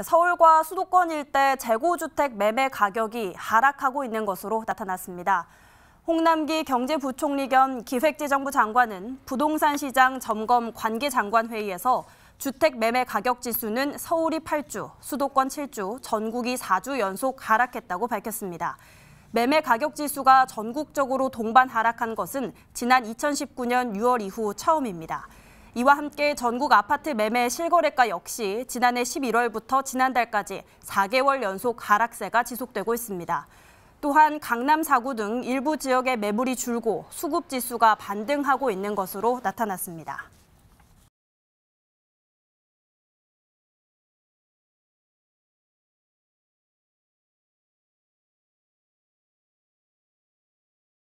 서울과 수도권 일대 재고주택 매매 가격이 하락하고 있는 것으로 나타났습니다. 홍남기 경제부총리 겸 기획재정부 장관은 부동산 시장 점검 관계장관 회의에서 주택 매매 가격 지수는 서울이 8주, 수도권 7주, 전국이 4주 연속 하락했다고 밝혔습니다. 매매 가격 지수가 전국적으로 동반 하락한 것은 지난 2019년 6월 이후 처음입니다. 이와 함께 전국 아파트 매매 실거래가 역시 지난해 11월부터 지난달까지 4개월 연속 하락세가 지속되고 있습니다. 또한 강남 4구 등 일부 지역의 매물이 줄고 수급 지수가 반등하고 있는 것으로 나타났습니다.